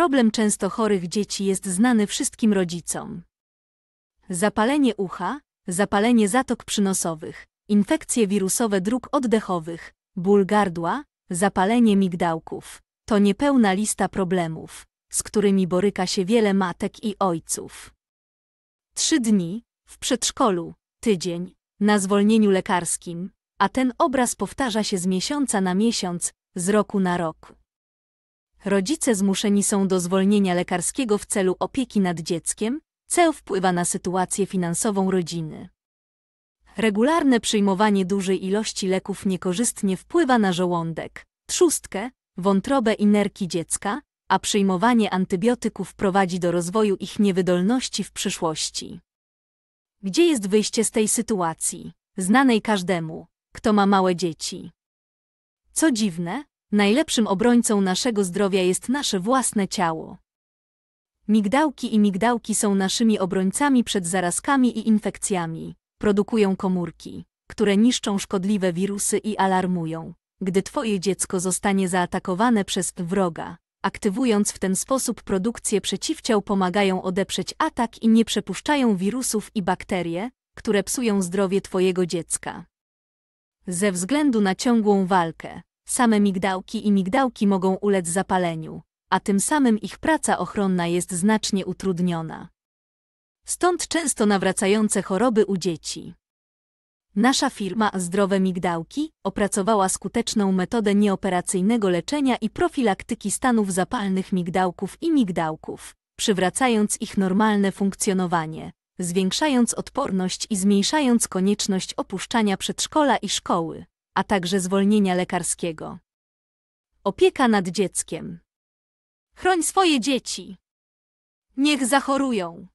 Problem często chorych dzieci jest znany wszystkim rodzicom. Zapalenie ucha, zapalenie zatok przynosowych, infekcje wirusowe dróg oddechowych, ból gardła, zapalenie migdałków. To niepełna lista problemów, z którymi boryka się wiele matek i ojców. Trzy dni, w przedszkolu, tydzień, na zwolnieniu lekarskim, a ten obraz powtarza się z miesiąca na miesiąc, z roku na rok. Rodzice zmuszeni są do zwolnienia lekarskiego w celu opieki nad dzieckiem, co wpływa na sytuację finansową rodziny. Regularne przyjmowanie dużej ilości leków niekorzystnie wpływa na żołądek, trzustkę, wątrobę i nerki dziecka, a przyjmowanie antybiotyków prowadzi do rozwoju ich niewydolności w przyszłości. Gdzie jest wyjście z tej sytuacji, znanej każdemu, kto ma małe dzieci? Co dziwne, Najlepszym obrońcą naszego zdrowia jest nasze własne ciało. Migdałki i migdałki są naszymi obrońcami przed zarazkami i infekcjami. Produkują komórki, które niszczą szkodliwe wirusy i alarmują, gdy twoje dziecko zostanie zaatakowane przez wroga. Aktywując w ten sposób produkcję przeciwciał pomagają odeprzeć atak i nie przepuszczają wirusów i bakterie, które psują zdrowie twojego dziecka. Ze względu na ciągłą walkę, Same migdałki i migdałki mogą ulec zapaleniu, a tym samym ich praca ochronna jest znacznie utrudniona. Stąd często nawracające choroby u dzieci. Nasza firma Zdrowe Migdałki opracowała skuteczną metodę nieoperacyjnego leczenia i profilaktyki stanów zapalnych migdałków i migdałków, przywracając ich normalne funkcjonowanie, zwiększając odporność i zmniejszając konieczność opuszczania przedszkola i szkoły a także zwolnienia lekarskiego. Opieka nad dzieckiem. Chroń swoje dzieci. Niech zachorują.